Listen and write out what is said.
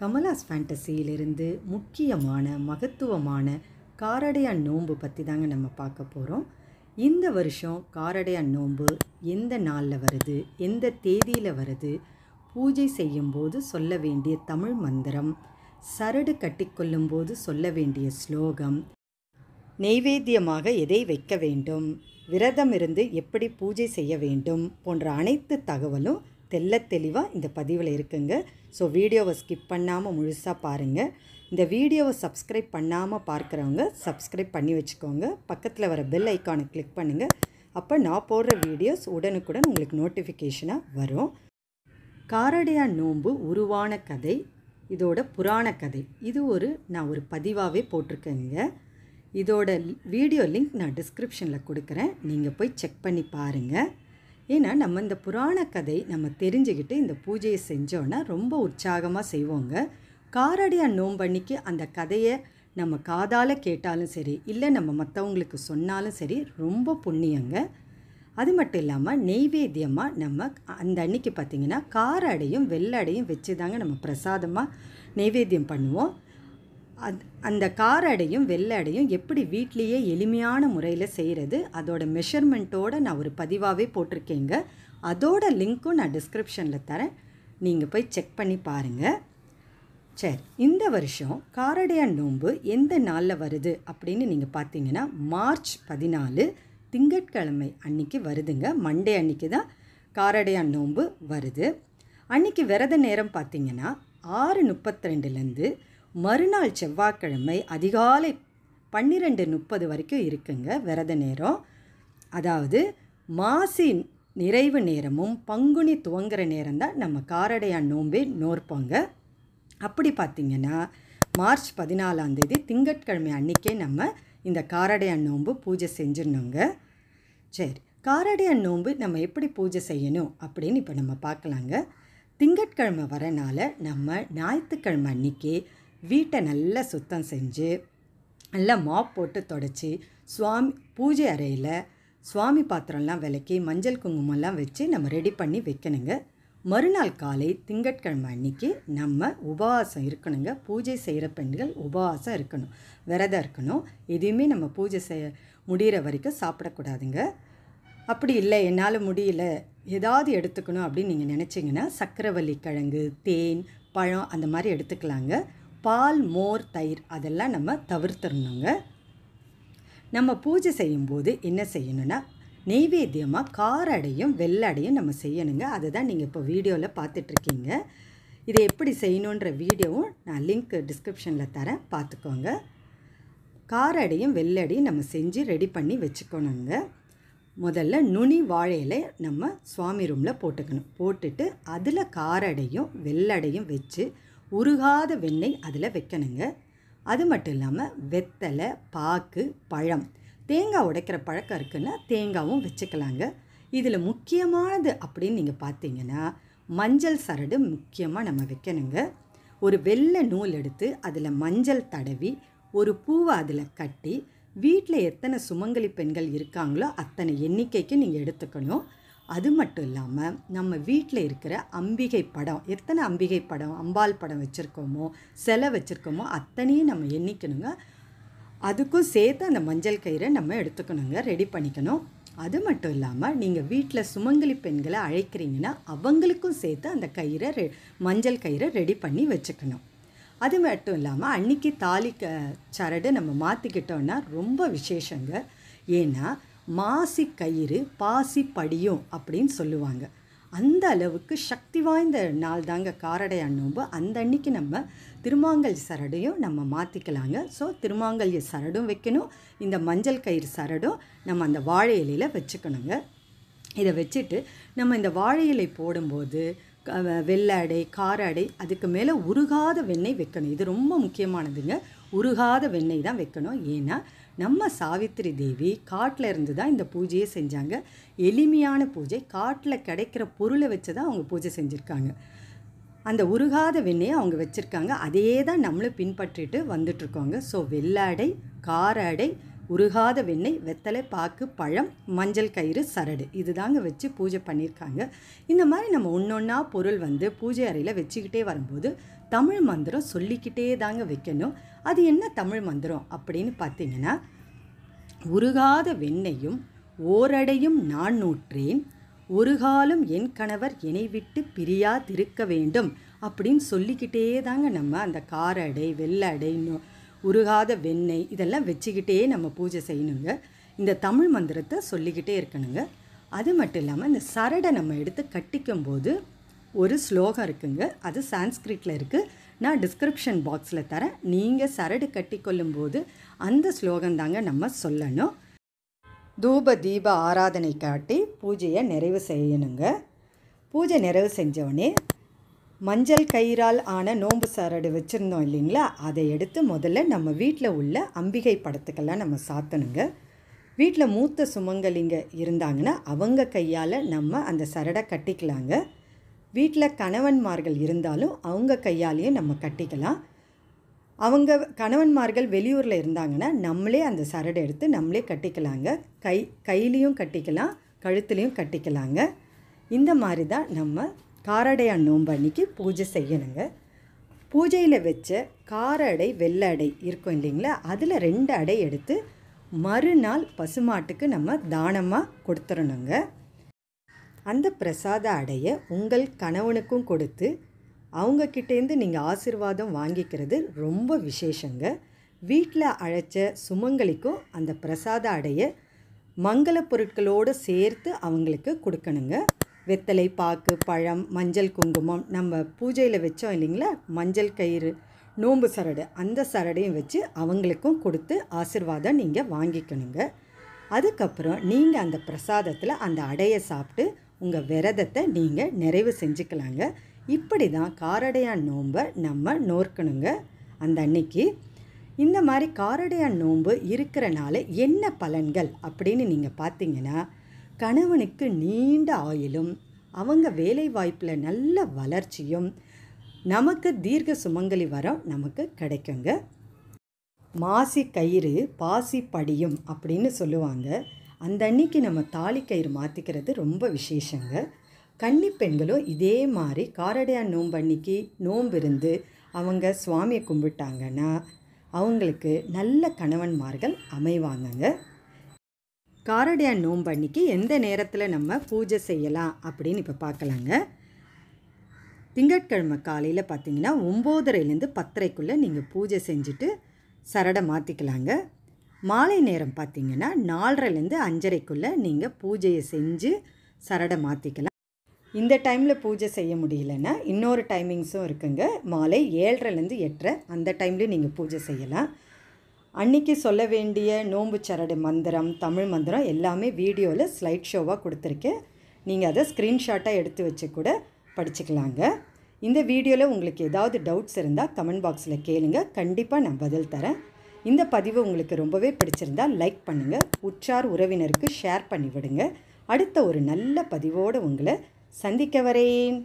கமலாஸ் ஃபேண்டசியிலிருந்து முக்கியமான மகத்துவமான காரடையான் நோன்பு பற்றி தாங்க நம்ம பார்க்க போகிறோம் இந்த வருஷம் காரடையான் நோன்பு எந்த நாளில் வருது எந்த தேதியில் வருது பூஜை செய்யும்போது சொல்ல வேண்டிய தமிழ் மந்திரம் சரடு கட்டிக்கொள்ளும்போது சொல்ல வேண்டிய ஸ்லோகம் நெய்வேத்தியமாக எதை வைக்க வேண்டும் விரதம் இருந்து எப்படி பூஜை செய்ய வேண்டும் போன்ற அனைத்து தகவலும் தெல்ல தெளிவாக இந்த பதிவில் இருக்குங்க ஸோ வீடியோவை ஸ்கிப் பண்ணாமல் முழுசாக பாருங்கள் இந்த வீடியோவை சப்ஸ்கிரைப் பண்ணாமல் பார்க்குறவங்க சப்ஸ்கிரைப் பண்ணி வச்சுக்கோங்க பக்கத்தில் வர பெல் ஐக்கானை கிளிக் பண்ணுங்கள் அப்போ நான் போடுற வீடியோஸ் உடனுக்குடன் உங்களுக்கு நோட்டிஃபிகேஷனாக வரும் காரடையா நோன்பு உருவான கதை இதோட புராண கதை இது ஒரு நான் ஒரு பதிவாகவே போட்டிருக்கேங்க இதோட வீடியோ லிங்க் நான் டிஸ்கிரிப்ஷனில் கொடுக்குறேன் நீங்கள் போய் செக் பண்ணி பாருங்கள் ஏன்னா நம்ம இந்த புராண கதை நம்ம தெரிஞ்சுக்கிட்டு இந்த பூஜையை செஞ்சோன்னா ரொம்ப உற்சாகமாக செய்வோங்க காரடியாக நோம்பண்ணிக்கு அந்த கதையை நம்ம காதால் கேட்டாலும் சரி இல்லை நம்ம மற்றவங்களுக்கு சொன்னாலும் சரி ரொம்ப புண்ணியங்க அது மட்டும் இல்லாமல் நெய்வேத்தியமாக நம்ம அந்த அன்னைக்கு பார்த்திங்கன்னா கார அடையும் வெள்ளடையும் வச்சு தாங்க நம்ம பிரசாதமாக நெய்வேத்தியம் பண்ணுவோம் அத் அந்த காரடையும் வெள்ளடையும் எப்படி வீட்லேயே எளிமையான முறையில் செய்கிறது அதோட மெஷர்மெண்ட்டோடு நான் ஒரு பதிவாகவே போட்டிருக்கேங்க அதோட லிங்க்கும் நான் டிஸ்கிரிப்ஷனில் தரேன் நீங்கள் போய் செக் பண்ணி பாருங்கள் சரி இந்த வருஷம் காரடையா நோன்பு எந்த நாளில் வருது அப்படின்னு நீங்கள் பார்த்தீங்கன்னா மார்ச் பதினாலு திங்கட்கிழமை அன்னைக்கு வருதுங்க மண்டே அன்னைக்கு தான் காரடையா நோன்பு வருது அன்னைக்கு விரத நேரம் பார்த்தீங்கன்னா ஆறு முப்பத்தி ரெண்டுலேருந்து மறுநாள் செவ்வாய்க்கிழமை அதிகாலை பன்னிரெண்டு முப்பது வரைக்கும் இருக்குங்க விரத நேரம் அதாவது மாசி நிறைவு நேரமும் பங்குனி துவங்குற நேரம் தான் நம்ம காரடையான் நோம்பே நோற்போங்க அப்படி பார்த்திங்கன்னா மார்ச் பதினாலாம் தேதி திங்கட்கிழமை அன்றைக்கே நம்ம இந்த காரடையான் நோன்பு பூஜை செஞ்சிடணுங்க சரி காரடையான் நோன்பு நம்ம எப்படி பூஜை செய்யணும் அப்படின்னு இப்போ நம்ம பார்க்கலாங்க திங்கட்கிழமை வரனால நம்ம ஞாயிற்றுக்கிழமை அன்றைக்கி வீட்டை நல்லா சுத்தம் செஞ்சு நல்லா மாப் போட்டு தொடச்சி சுவாமி பூஜை அறையில் சுவாமி பாத்திரம்லாம் விளக்கி மஞ்சள் குங்குமம்லாம் வச்சு நம்ம ரெடி பண்ணி வைக்கணுங்க மறுநாள் காலை திங்கட்கிழமை அன்னைக்கு நம்ம உபவாசம் இருக்கணுங்க பூஜை செய்கிற பெண்கள் உபவாசம் இருக்கணும் விரதம் இருக்கணும் எதையுமே நம்ம பூஜை செய்ய முடிகிற வரைக்கும் சாப்பிடக்கூடாதுங்க அப்படி இல்லை என்னால் முடியல ஏதாவது எடுத்துக்கணும் அப்படின்னு நீங்கள் நினச்சிங்கன்னா சக்கரவள்ளி கிழங்கு தேன் பழம் அந்த மாதிரி எடுத்துக்கலாங்க பால் மோர் தயிர் அதெல்லாம் நம்ம தவிர்த்துடணுங்க நம்ம பூஜை செய்யும்போது என்ன செய்யணும்னா நெய்வேத்தியமாக காரடையும் வெள்ளடையும் நம்ம செய்யணுங்க அதை தான் நீங்கள் இப்போ வீடியோவில் பார்த்துட்ருக்கீங்க இதை எப்படி செய்யணுன்ற வீடியோவும் நான் லிங்க் டிஸ்கிரிப்ஷனில் தரேன் பார்த்துக்கோங்க காரடையும் வெள்ளடையும் நம்ம செஞ்சு ரெடி பண்ணி வச்சுக்கணுங்க முதல்ல நுனி வாழையில நம்ம சுவாமி ரூமில் போட்டுக்கணும் போட்டுட்டு அதில் காரடையும் வெள்ளடையும் வச்சு உருகாத வெண்ணெய் அதில் வைக்கணுங்க அது மட்டும் இல்லாமல் வெத்தலை பாக்கு பழம் தேங்காய் உடைக்கிற பழக்கம் இருக்குன்னா தேங்காவும் வச்சுக்கலாங்க இதில் முக்கியமானது அப்படின்னு நீங்கள் பார்த்தீங்கன்னா மஞ்சள் சரடு முக்கியமாக நம்ம வைக்கணுங்க ஒரு வெள்ளை நூல் எடுத்து அதில் மஞ்சள் தடவி ஒரு பூவை அதில் கட்டி வீட்டில் எத்தனை சுமங்கலி பெண்கள் இருக்காங்களோ அத்தனை எண்ணிக்கைக்கு நீங்கள் எடுத்துக்கணும் அது மட்டும் இல்லாமல் நம்ம வீட்டில் இருக்கிற அம்பிகை படம் எத்தனை அம்பிகை படம் அம்பாள் படம் வச்சுருக்கோமோ சிலை வச்சுருக்கோமோ அத்தனையும் நம்ம எண்ணிக்கணுங்க அதுக்கும் சேர்த்து அந்த மஞ்சள் கயிறை நம்ம எடுத்துக்கணுங்க ரெடி பண்ணிக்கணும் அது மட்டும் இல்லாமல் நீங்கள் வீட்டில் சுமங்கலி பெண்களை அழைக்கிறீங்கன்னா அவங்களுக்கும் சேர்த்து அந்த கயிறை ரெ மஞ்சள் கயிறை ரெடி பண்ணி வச்சுக்கணும் அது மட்டும் இல்லாமல் அன்றைக்கி தாலி க சரடு நம்ம மாற்றிக்கிட்டோன்னா ரொம்ப விசேஷங்க ஏன்னா மாசி கயிறு பாசி படியும் அப்படின்னு சொல்லுவாங்க அந்த அளவுக்கு சக்தி வாய்ந்த நாள் தாங்க காரடை அண்ணோம்பு அந்த அன்னைக்கு நம்ம திருமாங்கல் சரடையும் நம்ம மாற்றிக்கலாங்க ஸோ திருமாங்கல்ய சரடும் வைக்கணும் இந்த மஞ்சள் கயிறு சரடும் நம்ம அந்த வாழை இலையில் வச்சுக்கணுங்க இதை வச்சுட்டு நம்ம இந்த வாழை இலை போடும்போது வெள்ளடை காரடை அதுக்கு மேலே உருகாத வெண்ணெய் வைக்கணும் இது ரொம்ப முக்கியமானதுங்க உருகாத வெண்ணெய் தான் வைக்கணும் ஏன்னா நம்ம சாவித்திரி தேவி காட்டில் இருந்து தான் இந்த பூஜையை செஞ்சாங்க எளிமையான பூஜை காட்டில் கிடைக்கிற பொருளை வச்சு தான் அவங்க பூஜை செஞ்சுருக்காங்க அந்த உருகாத வெண்ணையை அவங்க வச்சுருக்காங்க அதையே தான் நம்மளும் பின்பற்றிட்டு வந்துட்டுருக்கோங்க ஸோ வெள்ளாடை காராடை உருகாத வெண்ணெய் வெத்தலை பாக்கு பழம் மஞ்சள் கயிறு சரடு இது தாங்க வச்சு பூஜை பண்ணியிருக்காங்க இந்த மாதிரி நம்ம ஒன்றொன்னா பொருள் வந்து பூஜை அறையில் வச்சுக்கிட்டே வரும்போது தமிழ் மந்திரம் சொல்லிக்கிட்டே தாங்க வைக்கணும் அது என்ன தமிழ் மந்திரம் அப்படின்னு பார்த்தீங்கன்னா உருகாத வெண்ணையும் ஓரடையும் நான் நூற்றேன் ஒரு காலம் என் கணவர் என்னை விட்டு பிரியா திருக்க வேண்டும் அப்படின்னு சொல்லிக்கிட்டே தாங்க நம்ம அந்த காரடை வெள்ளடை உருகாத வெண்ணெய் இதெல்லாம் வச்சுக்கிட்டே நம்ம பூஜை செய்யணுங்க இந்த தமிழ் மந்திரத்தை சொல்லிக்கிட்டே இருக்கணுங்க அது மட்டும் இல்லாமல் இந்த சரடை நம்ம எடுத்து கட்டிக்கும் போது ஒரு ஸ்லோகம் இருக்குங்க அது சான்ஸ்கிரிட்டில் இருக்குது நான் டிஸ்கிரிப்ஷன் பாக்ஸில் தரேன் நீங்கள் சரடு கட்டிக்கொள்ளும் போது அந்த ஸ்லோகம் தாங்க நம்ம சொல்லணும் தூப தீப ஆராதனை காட்டி பூஜையை நிறைவு செய்யணுங்க பூஜை நிறைவு செஞ்சவொடனே மஞ்சள் கயிறால் ஆன நோம்பு சரடு வச்சுருந்தோம் இல்லைங்களா அதை எடுத்து முதல்ல நம்ம வீட்டில் உள்ள அம்பிகை படத்துக்கெல்லாம் நம்ம சாத்தணுங்க வீட்டில் மூத்த சுமங்கலிங்க இருந்தாங்கன்னா அவங்க கையால் நம்ம அந்த சரடை கட்டிக்கலாங்க வீட்டில் கணவன்மார்கள் இருந்தாலும் அவங்க கையாலேயும் நம்ம கட்டிக்கலாம் அவங்க கணவன்மார்கள் வெளியூரில் இருந்தாங்கன்னா நம்மளே அந்த சரடை எடுத்து நம்மளே கட்டிக்கலாங்க கை கையிலையும் கட்டிக்கலாம் கழுத்துலேயும் கட்டிக்கலாங்க இந்த மாதிரி தான் நம்ம காரடையான் நோன்பு அன்னைக்கு பூஜை செய்யணுங்க பூஜையில் வச்ச காரடை வெள்ளை அடை இருக்கும் இல்லைங்களா அதில் ரெண்டு அடை எடுத்து மறுநாள் பசுமாட்டுக்கு நம்ம தானமாக கொடுத்துடணுங்க அந்த பிரசாத அடையை உங்கள் கணவனுக்கும் கொடுத்து அவங்கக்கிட்டேருந்து நீங்கள் ஆசிர்வாதம் வாங்கிக்கிறது ரொம்ப விசேஷங்க வீட்டில் அழைச்ச சுமங்களிக்கும் அந்த பிரசாத அடையை மங்கள பொருட்களோடு சேர்த்து அவங்களுக்கு கொடுக்கணுங்க வெத்தலை பாக்கு பழம் மஞ்சள் குங்குமம் நம்ம பூஜையில் வச்சோம் இல்லைங்களா மஞ்சள் கயிறு நோம்பு சரடு அந்த சரடையும் வச்சு அவங்களுக்கும் கொடுத்து ஆசிர்வாதம் நீங்கள் வாங்கிக்கணுங்க அதுக்கப்புறம் நீங்கள் அந்த பிரசாதத்தில் அந்த அடையை சாப்பிட்டு உங்கள் விரதத்தை நீங்கள் நிறைவு செஞ்சுக்கலாங்க இப்படி தான் காரடையான் நோன்பை நம்ம நோர்க்கணுங்க அந்த அன்னைக்கு இந்த மாதிரி காரடையான் நோன்பு இருக்கிறனால என்ன பலன்கள் அப்படின்னு நீங்கள் பார்த்தீங்கன்னா கணவனுக்கு நீண்ட ஆயிலும் அவங்க வேலை வாய்ப்பில் நல்ல வளர்ச்சியும் நமக்கு தீர்க்க சுமங்கலி வரம் நமக்கு கிடைக்குங்க மாசி கயிறு பாசி படியும் அப்படின்னு சொல்லுவாங்க அந்த அன்னைக்கு நம்ம தாலி கயிறு மாற்றிக்கிறது ரொம்ப விசேஷங்க கன்னி பெண்களும் இதே மாதிரி காரடையான் நோம்பு அன்னைக்கு நோம்பு இருந்து அவங்க சுவாமியை கும்பிட்டாங்கன்னா அவங்களுக்கு நல்ல கணவன்மார்கள் அமைவாங்கங்க காரடியா நோன்பு அன்றைக்கி எந்த நேரத்தில் நம்ம பூஜை செய்யலாம் அப்படின்னு இப்போ பார்க்கலாங்க திங்கட்கிழமை காலையில் பார்த்தீங்கன்னா ஒம்போதரைலேருந்து பத்தரைக்குள்ளே நீங்கள் பூஜை செஞ்சுட்டு சரடை மாற்றிக்கலாங்க மாலை நேரம் பார்த்தீங்கன்னா நாலரைலேருந்து அஞ்சரைக்குள்ளே நீங்கள் பூஜையை செஞ்சு சரடை மாற்றிக்கலாம் இந்த டைமில் பூஜை செய்ய முடியலன்னா இன்னொரு டைமிங்ஸும் இருக்குங்க மாலை ஏழரைலேருந்து எட்டரை அந்த டைம்லேயும் நீங்கள் பூஜை செய்யலாம் அன்றைக்கி சொல்ல வேண்டிய நோம்பு சரடு மந்திரம் தமிழ் மந்திரம் எல்லாமே வீடியோவில் ஸ்லைட் ஷோவாக கொடுத்துருக்கேன் நீங்கள் அதை ஸ்க்ரீன்ஷாட்டாக எடுத்து வச்சு கூட படிச்சுக்கலாங்க இந்த வீடியோவில் உங்களுக்கு ஏதாவது டவுட்ஸ் இருந்தால் கமெண்ட் பாக்ஸில் கேளுங்கள் கண்டிப்பாக நான் பதில் தரேன் இந்த பதிவு உங்களுக்கு ரொம்பவே பிடிச்சிருந்தால் லைக் பண்ணுங்கள் உற்றார் உறவினருக்கு ஷேர் பண்ணி விடுங்க அடுத்த ஒரு நல்ல பதிவோடு உங்களை சந்திக்க வரேன்